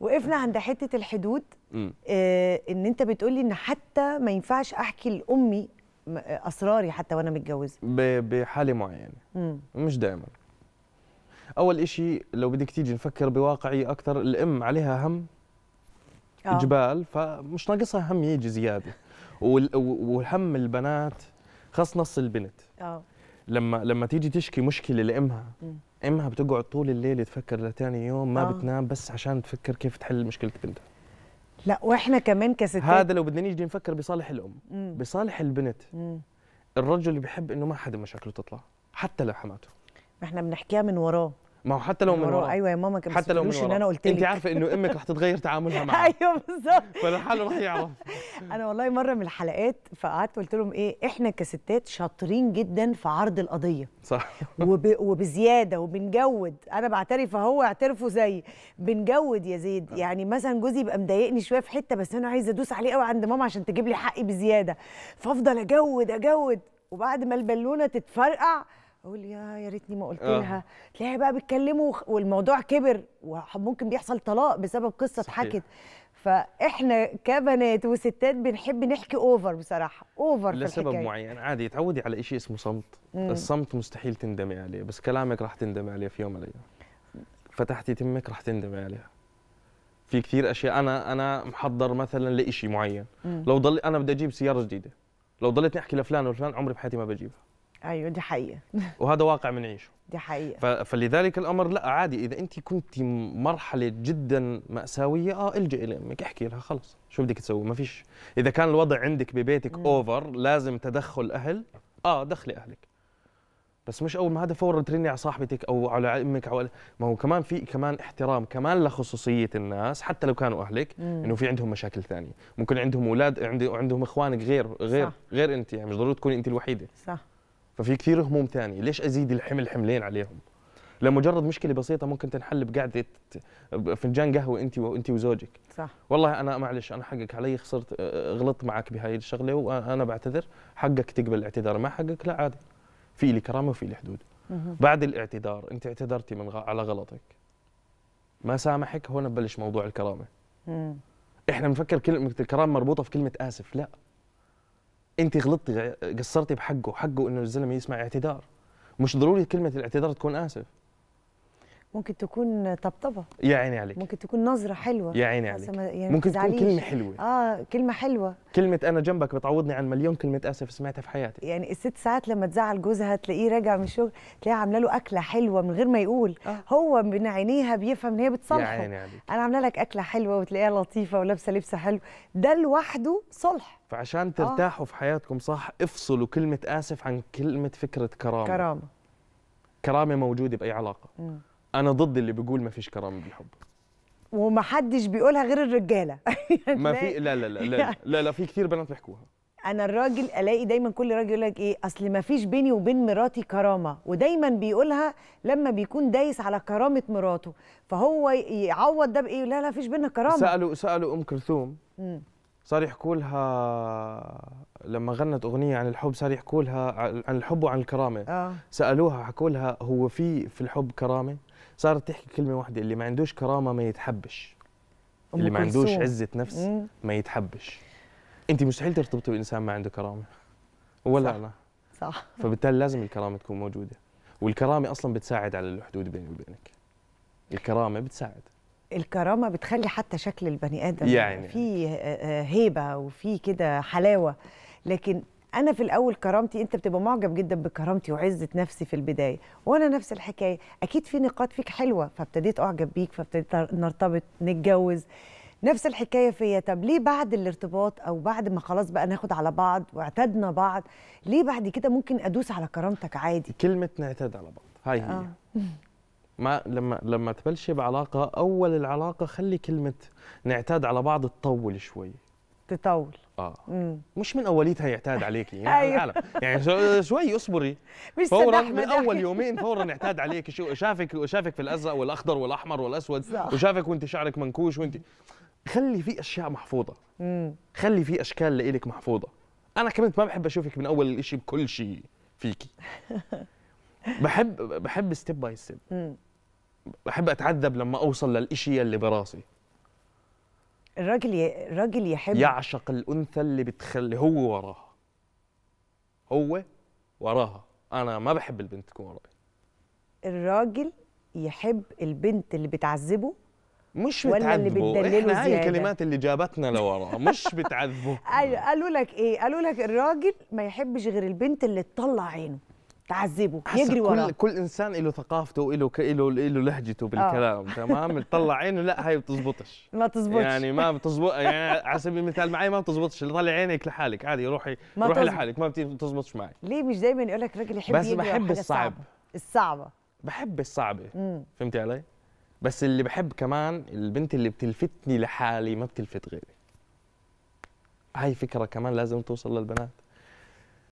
وقفنا عند حته الحدود آه ان انت بتقولي ان حتى ما ينفعش احكي لامي آه، اسراري حتى وانا متجوزه بحاله معينه مم. مش دائما اول إشي لو بدك تيجي نفكر بواقعي اكثر الام عليها هم آه. جبال فمش ناقصها هم يجي زياده والهم البنات خاص نص البنت اه لما لما تيجي تشكي مشكله لامها امها بتقعد طول الليل تفكر لتاني يوم ما آه. بتنام بس عشان تفكر كيف تحل مشكله بنتها لا واحنا كمان كستات هذا لو بدنا نيجي نفكر بصالح الام مم. بصالح البنت مم. الرجل اللي بحب انه ما حدا مشاكله تطلع حتى لو حماته احنا بنحكيها من وراه ما هو حتى لو من ورا ايوه يا ماما كان حتى لو من ان انا قلت انت عارفه انه امك رح تتغير تعاملها معاك ايوه بالظبط فلحاله رح يعرف انا والله مره من الحلقات فقعدت قلت لهم ايه احنا كستات شاطرين جدا في عرض القضيه صح وب... وبزياده وبنجود انا بعترف اهو اعترفوا زيي بنجود يا زيد آه. يعني مثلا جوزي يبقى مضايقني شويه في حته بس انا عايزه ادوس عليه قوي عند ماما عشان تجيب لي حقي بزياده فافضل اجود اجود وبعد ما البالونه تتفرقع اقول يا يا ريتني ما قلت آه. لها تلاقيها بقى بيتكلموا والموضوع كبر وممكن بيحصل طلاق بسبب قصه اتحكت فاحنا كبنات وستات بنحب نحكي اوفر بصراحه اوفر لسبب معين عادي تعودي على شيء اسمه صمت مم. الصمت مستحيل تندمي عليه بس كلامك راح تندمي عليه في يوم من الايام فتحتي تمك راح تندمي عليها في كثير اشياء انا انا محضر مثلا لشيء معين مم. لو ضل انا بدي اجيب سياره جديده لو ضليت احكي لفلان وفلان عمري بحياتي ما بجيبها ايوه دي حقيقه وهذا واقع بنعيشه دي حقيقه فلذلك الامر لا عادي اذا انت كنت مرحله جدا ماساويه اه الجئي لامك احكي لها خلص شو بدك تسوي ما فيش اذا كان الوضع عندك ببيتك مم. اوفر لازم تدخل اهل اه دخلي اهلك بس مش اول ما هذا فورا ترني على صاحبتك او على امك او ما هو كمان في كمان احترام كمان لخصوصيه الناس حتى لو كانوا اهلك انه في عندهم مشاكل ثانيه ممكن عندهم اولاد عندهم اخوانك غير غير صح. غير انت يعني مش ضروري تكوني انت الوحيده صح ففي كثير هموم ثانيه ليش ازيد الحمل حملين عليهم لمجرد مشكله بسيطه ممكن تنحل بقعده فنجان قهوه انت وانت وزوجك صح والله انا معلش انا حقك علي خسرت غلطت معك بهاي الشغله وانا بعتذر حقك تقبل الاعتذار ما حقك لا عادي في لي كرامه وفي لي حدود بعد الاعتذار انت اعتذرتي من غ... على غلطك ما سامحك هون ببلش موضوع الكرامه احنا بنفكر كلمه الكرامه مربوطه في كلمه اسف لا انت غلطتي قصرتي بحقه حقه انه الزلمه يسمع اعتذار مش ضروري كلمه الاعتذار تكون اسف ممكن تكون طبطبه يا عيني عليك ممكن تكون نظره حلوه يا عيني عليك يعني ممكن تكون كلمه حلوه اه كلمه حلوه كلمه انا جنبك بتعوضني عن مليون كلمه اسف سمعتها في حياتي يعني الست ساعات لما تزعل جوزها تلاقيه راجع من الشغل تلاقيها عامله له اكله حلوه من غير ما يقول آه. هو من عينيها بيفهم ان هي بتصالحه يا عيني عليك انا عامله لك اكله حلوه وتلاقيها لطيفه ولابسه لبس حلو ده لوحده صلح فعشان آه. ترتاحوا آه. في حياتكم صح افصلوا كلمه اسف عن كلمه فكره كرامه كرامه كرامه موجوده باي علاقه م. انا ضد اللي بيقول ما فيش كرامه بالحب ومحدش بيقولها غير الرجاله يعني ما في لا لا لا لا يعني لا, لا في كثير بنات بيحكوها انا الراجل الاقي دايما كل راجل يقول لك ايه اصل ما فيش بيني وبين مراتي كرامه ودايما بيقولها لما بيكون دايس على كرامه مراته فهو يعوض ده بايه لا لا فيش بينا كرامه سالوا سالوا ام كلثوم صار يحكوا لها لما غنت اغنيه عن الحب صار يحكوا لها عن الحب وعن الكرامه آه. سالوها حكوا لها هو في في الحب كرامه صارت تحكي كلمه واحده اللي ما عندوش كرامه ما يتحبش اللي ما عندوش عزه نفس ما يتحبش انت مستحيل ترتبطي بانسان ما عنده كرامه ولا صح. انا صح فبالتالي لازم الكرامه تكون موجوده والكرامه اصلا بتساعد على الحدود بيني وبينك الكرامه بتساعد الكرامه بتخلي حتى شكل البني ادم يعني في آه، آه، هيبه وفي كده حلاوه لكن انا في الاول كرامتي انت بتبقى معجب جدا بكرامتي وعزه نفسي في البدايه وانا نفس الحكايه اكيد في نقاط فيك حلوه فابتديت اعجب بيك فابتديت نرتبط نتجوز نفس الحكايه فيا طب ليه بعد الارتباط او بعد ما خلاص بقى ناخد على بعض واعتدنا بعض ليه بعد كده ممكن ادوس على كرامتك عادي كلمه نعتاد على بعض هاي هي آه. ما لما لما تبلشي بعلاقه اول العلاقه خلي كلمه نعتاد على بعض تطول شوي تطول اه مم. مش من اوليتها يعتاد عليكي يعني أيوه. العالم يعني شوي اصبري مش فورا من اول يومين فورا يعتاد عليكي شو شافك شافك في الازرق والاخضر والاحمر والاسود صح. وشافك وانت شعرك منكوش وانت خلي في اشياء محفوظه مم. خلي في اشكال لإلك محفوظه انا كمان ما بحب اشوفك من اول الشيء بكل شيء فيكي بحب بحب ستيب باي ستيب بحب اتعذب لما اوصل للاشي اللي براسي الراجل ي... الراجل يحب يعشق الانثى اللي بتخلي هو وراها هو وراها انا ما بحب البنت تكون وراي الراجل يحب البنت اللي بتعذبه مش ولا اللي بتدلله احنا هاي الكلمات اللي جابتنا لورا مش بتعذبه أيوة، قالوا لك ايه قالوا لك الراجل ما يحبش غير البنت اللي تطلع عينه تعذبه يجري وراه كل كل انسان له ثقافته له له له لهجته بالكلام آه. تمام تطلع عينه لا هاي بتزبطش ما بتزبطش يعني ما بتزبط يعني على سبيل المثال معي ما بتزبطش طلع عينك لحالك عادي روحي روحي تزب... لحالك ما بتزبطش معي ليه مش دايما يقول لك راجل يحب بس بحب الصعب الصعبه بحب الصعبه فهمتي علي بس اللي بحب كمان البنت اللي بتلفتني لحالي ما بتلفت غيري هاي فكره كمان لازم توصل للبنات